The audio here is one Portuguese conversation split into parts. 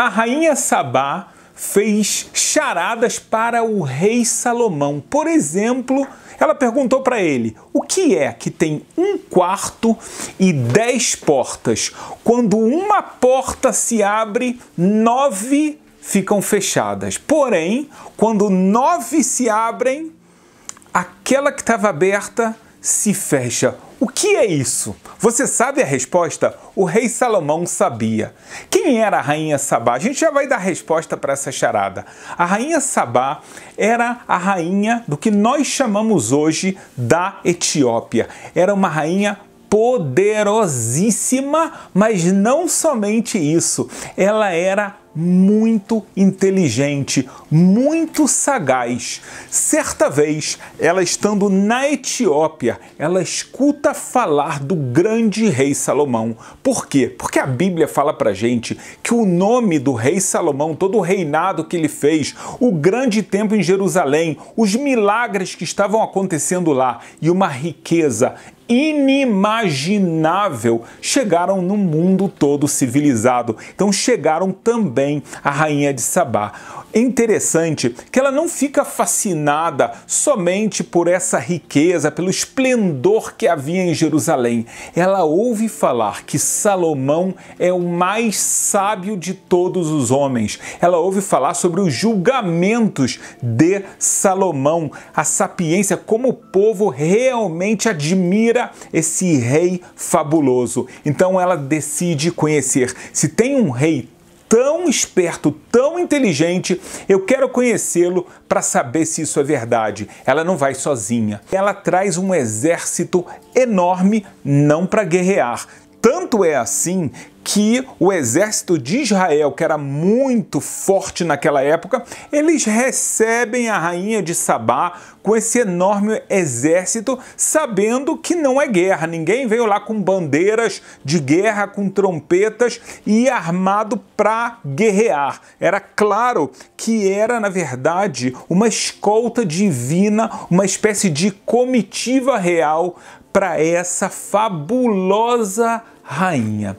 A rainha Sabá fez charadas para o rei Salomão. Por exemplo, ela perguntou para ele: o que é que tem um quarto e dez portas? Quando uma porta se abre, nove ficam fechadas. Porém, quando nove se abrem, aquela que estava aberta se fecha. O que é isso? Você sabe a resposta? O rei Salomão sabia. Quem era a rainha Sabá? A gente já vai dar resposta para essa charada. A rainha Sabá era a rainha do que nós chamamos hoje da Etiópia. Era uma rainha poderosíssima, mas não somente isso, ela era muito inteligente, muito sagaz. Certa vez, ela estando na Etiópia, ela escuta falar do grande rei Salomão. Por quê? Porque a Bíblia fala pra gente que o nome do rei Salomão, todo o reinado que ele fez, o grande templo em Jerusalém, os milagres que estavam acontecendo lá e uma riqueza inimaginável chegaram no mundo todo civilizado. Então chegaram também a rainha de Sabá interessante que ela não fica fascinada somente por essa riqueza, pelo esplendor que havia em Jerusalém. Ela ouve falar que Salomão é o mais sábio de todos os homens. Ela ouve falar sobre os julgamentos de Salomão, a sapiência, como o povo realmente admira esse rei fabuloso. Então ela decide conhecer. Se tem um rei tão esperto, tão inteligente, eu quero conhecê-lo para saber se isso é verdade. Ela não vai sozinha. Ela traz um exército enorme, não para guerrear. Tanto é assim que o exército de Israel, que era muito forte naquela época, eles recebem a rainha de Sabá com esse enorme exército, sabendo que não é guerra. Ninguém veio lá com bandeiras de guerra, com trompetas e armado para guerrear. Era claro que era, na verdade, uma escolta divina, uma espécie de comitiva real para essa fabulosa rainha.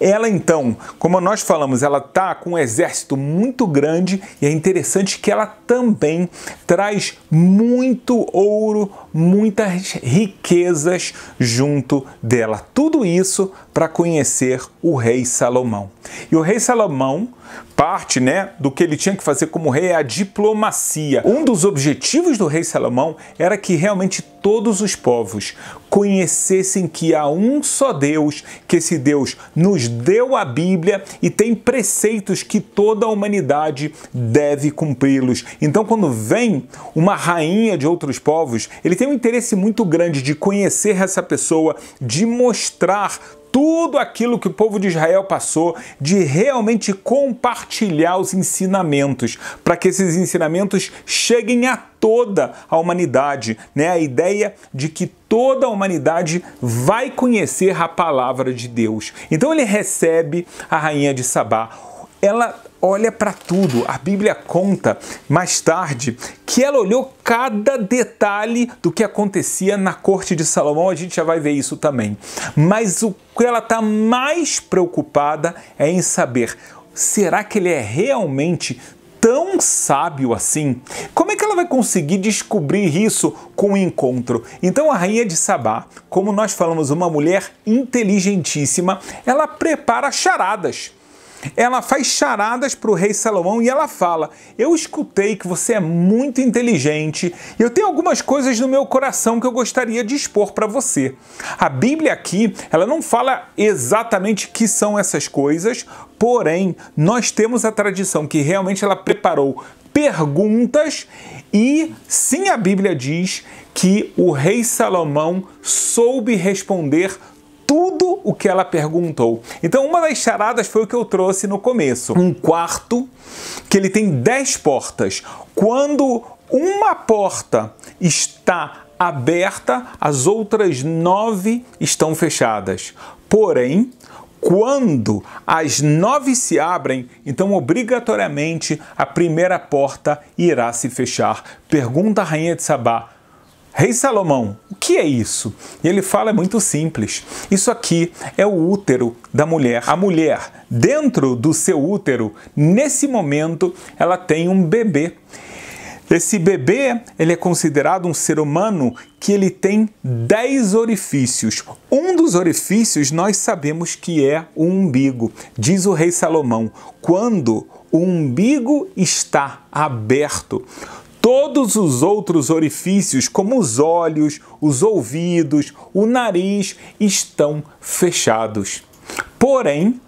Ela então, como nós falamos, ela tá com um exército muito grande e é interessante que ela também traz muito ouro muitas riquezas junto dela. Tudo isso para conhecer o rei Salomão. E o rei Salomão parte, né, do que ele tinha que fazer como rei é a diplomacia. Um dos objetivos do rei Salomão era que realmente todos os povos conhecessem que há um só Deus, que esse Deus nos deu a Bíblia e tem preceitos que toda a humanidade deve cumpri-los. Então, quando vem uma rainha de outros povos, ele tem um interesse muito grande de conhecer essa pessoa, de mostrar tudo aquilo que o povo de Israel passou, de realmente compartilhar os ensinamentos, para que esses ensinamentos cheguem a toda a humanidade, né? A ideia de que toda a humanidade vai conhecer a palavra de Deus. Então ele recebe a rainha de Sabá ela olha para tudo. A Bíblia conta mais tarde que ela olhou cada detalhe do que acontecia na corte de Salomão. A gente já vai ver isso também. Mas o que ela está mais preocupada é em saber: será que ele é realmente tão sábio assim? Como é que ela vai conseguir descobrir isso com o encontro? Então, a rainha de Sabá, como nós falamos, uma mulher inteligentíssima, ela prepara charadas ela faz charadas para o rei Salomão e ela fala: Eu escutei que você é muito inteligente e eu tenho algumas coisas no meu coração que eu gostaria de expor para você. A Bíblia aqui, ela não fala exatamente que são essas coisas, porém, nós temos a tradição que realmente ela preparou perguntas e sim a Bíblia diz que o rei Salomão soube responder tudo o que ela perguntou. Então, uma das charadas foi o que eu trouxe no começo: um quarto que ele tem 10 portas. Quando uma porta está aberta, as outras nove estão fechadas. Porém, quando as nove se abrem, então obrigatoriamente a primeira porta irá se fechar. Pergunta a rainha de Sabá: Rei Salomão, o que é isso? E ele fala é muito simples. Isso aqui é o útero da mulher. A mulher, dentro do seu útero, nesse momento, ela tem um bebê. Esse bebê, ele é considerado um ser humano que ele tem 10 orifícios. Um dos orifícios nós sabemos que é o umbigo. Diz o rei Salomão: "Quando o umbigo está aberto, Todos os outros orifícios, como os olhos, os ouvidos, o nariz, estão fechados. Porém,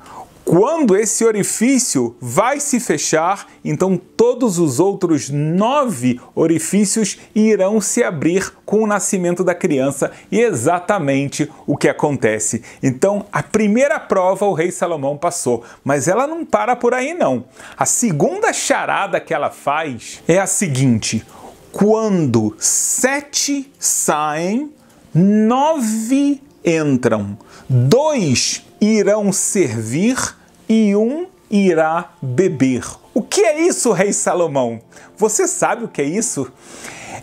quando esse orifício vai se fechar, então todos os outros nove orifícios irão se abrir com o nascimento da criança e exatamente o que acontece. Então, a primeira prova o rei Salomão passou, mas ela não para por aí não. A segunda charada que ela faz é a seguinte: quando sete saem, nove entram, dois irão servir e um irá beber. O que é isso, Rei Salomão? Você sabe o que é isso?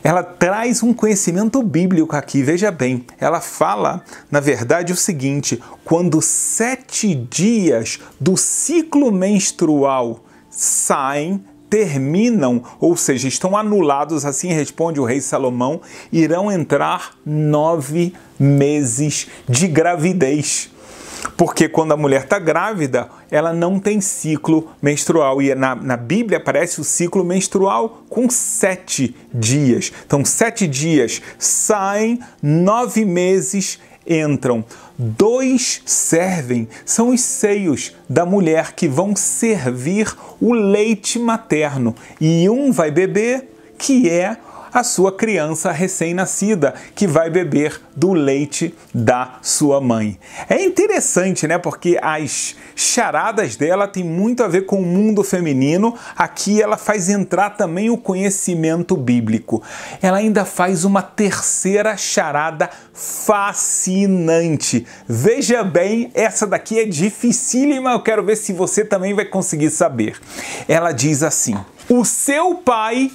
Ela traz um conhecimento bíblico aqui, veja bem. Ela fala, na verdade, o seguinte: quando sete dias do ciclo menstrual saem, terminam, ou seja, estão anulados, assim responde o rei Salomão, irão entrar nove meses de gravidez. Porque quando a mulher está grávida, ela não tem ciclo menstrual. E na, na Bíblia aparece o ciclo menstrual com sete dias. Então, sete dias saem, nove meses entram, dois servem, são os seios da mulher que vão servir o leite materno, e um vai beber, que é a sua criança recém-nascida, que vai beber do leite da sua mãe. É interessante, né? Porque as charadas dela tem muito a ver com o mundo feminino. Aqui ela faz entrar também o conhecimento bíblico. Ela ainda faz uma terceira charada fascinante. Veja bem, essa daqui é dificílima, eu quero ver se você também vai conseguir saber. Ela diz assim: O seu pai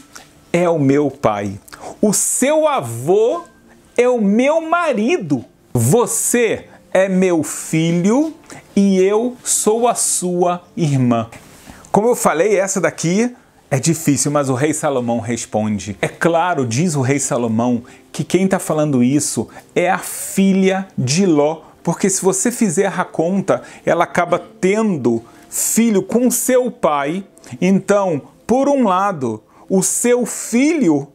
é o meu pai. O seu avô é o meu marido. Você é meu filho e eu sou a sua irmã. Como eu falei, essa daqui é difícil, mas o rei Salomão responde. É claro, diz o rei Salomão, que quem está falando isso é a filha de Ló, porque se você fizer a conta, ela acaba tendo filho com seu pai. Então, por um lado, o seu filho,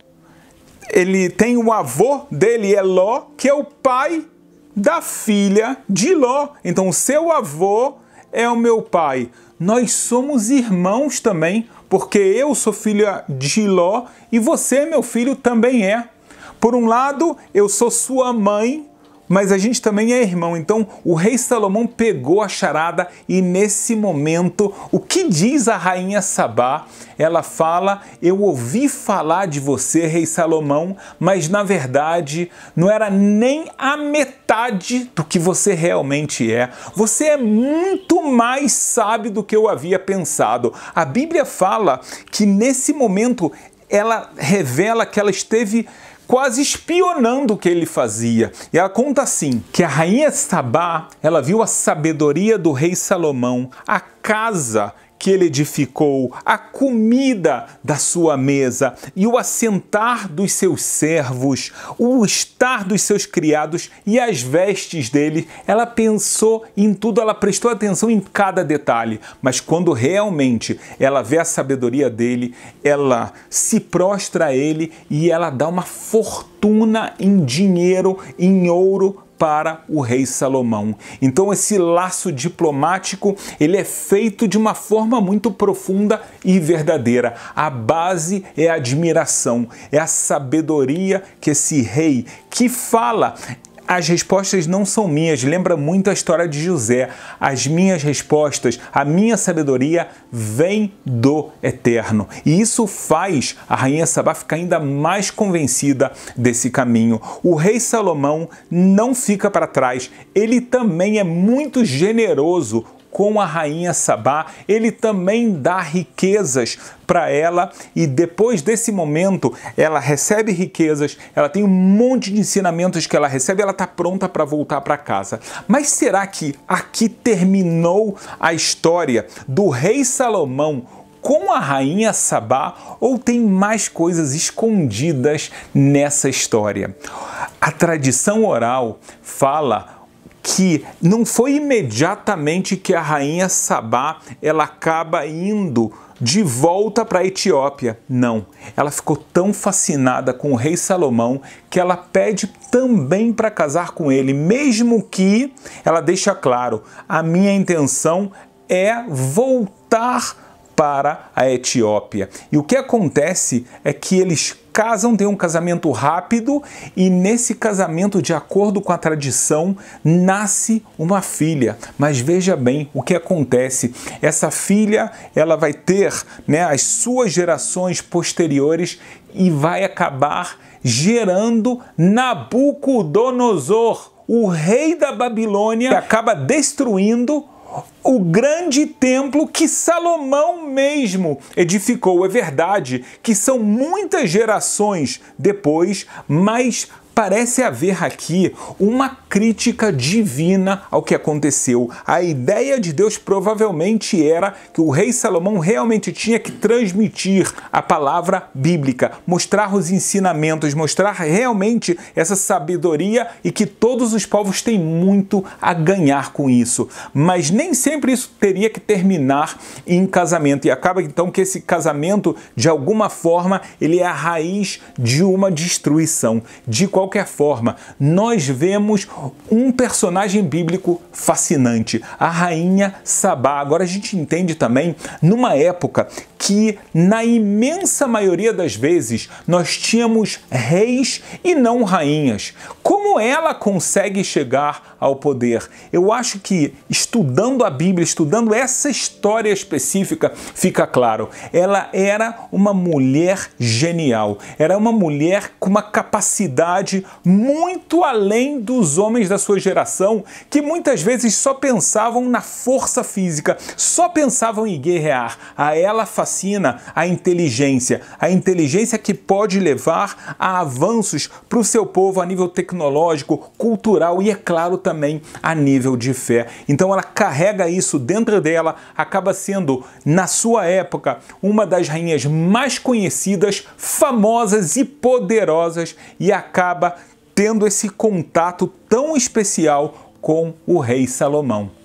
ele tem o avô dele, é Ló, que é o pai da filha de Ló. Então, o seu avô é o meu pai. Nós somos irmãos também, porque eu sou filha de Ló e você, meu filho, também é. Por um lado, eu sou sua mãe, mas a gente também é irmão. Então o rei Salomão pegou a charada e nesse momento, o que diz a rainha Sabá? Ela fala: Eu ouvi falar de você, rei Salomão, mas na verdade não era nem a metade do que você realmente é. Você é muito mais sábio do que eu havia pensado. A Bíblia fala que nesse momento ela revela que ela esteve quase espionando o que ele fazia. E ela conta assim que a rainha Sabá, ela viu a sabedoria do rei Salomão, a casa que ele edificou, a comida da sua mesa e o assentar dos seus servos, o estar dos seus criados e as vestes dele. Ela pensou em tudo, ela prestou atenção em cada detalhe, mas quando realmente ela vê a sabedoria dele, ela se prostra a ele e ela dá uma fortuna em dinheiro, em ouro para o rei Salomão. Então esse laço diplomático, ele é feito de uma forma muito profunda e verdadeira. A base é a admiração, é a sabedoria que esse rei que fala as respostas não são minhas, lembra muito a história de José. As minhas respostas, a minha sabedoria vem do Eterno. E isso faz a rainha Sabá ficar ainda mais convencida desse caminho. O rei Salomão não fica para trás, ele também é muito generoso com a rainha Sabá, ele também dá riquezas para ela e depois desse momento ela recebe riquezas, ela tem um monte de ensinamentos que ela recebe, ela está pronta para voltar para casa. Mas será que aqui terminou a história do rei Salomão? com a rainha Sabá ou tem mais coisas escondidas nessa história? A tradição oral fala que não foi imediatamente que a rainha Sabá ela acaba indo de volta para a Etiópia. Não, ela ficou tão fascinada com o rei Salomão que ela pede também para casar com ele, mesmo que ela deixa claro: a minha intenção é voltar para a Etiópia. E o que acontece é que eles casam, têm um casamento rápido e nesse casamento, de acordo com a tradição, nasce uma filha. Mas veja bem o que acontece. Essa filha, ela vai ter, né, as suas gerações posteriores e vai acabar gerando Nabucodonosor, o rei da Babilônia, que acaba destruindo o grande templo que Salomão mesmo edificou. É verdade que são muitas gerações depois, mas Parece haver aqui uma crítica divina ao que aconteceu. A ideia de Deus provavelmente era que o rei Salomão realmente tinha que transmitir a palavra bíblica, mostrar os ensinamentos, mostrar realmente essa sabedoria e que todos os povos têm muito a ganhar com isso. Mas nem sempre isso teria que terminar em casamento e acaba então que esse casamento de alguma forma ele é a raiz de uma destruição, de qual qualquer forma, nós vemos um personagem bíblico fascinante, a rainha Sabá. Agora a gente entende também numa época que na imensa maioria das vezes nós tínhamos reis e não rainhas. Como ela consegue chegar ao poder? Eu acho que estudando a Bíblia, estudando essa história específica, fica claro. Ela era uma mulher genial, era uma mulher com uma capacidade muito além dos homens da sua geração, que muitas vezes só pensavam na força física, só pensavam em guerrear. A ela fascina a inteligência, a inteligência que pode levar a avanços para o seu povo a nível tecnológico, cultural e, é claro, também a nível de fé. Então ela carrega isso dentro dela, acaba sendo, na sua época, uma das rainhas mais conhecidas, famosas e poderosas e acaba acaba tendo esse contato tão especial com o rei Salomão.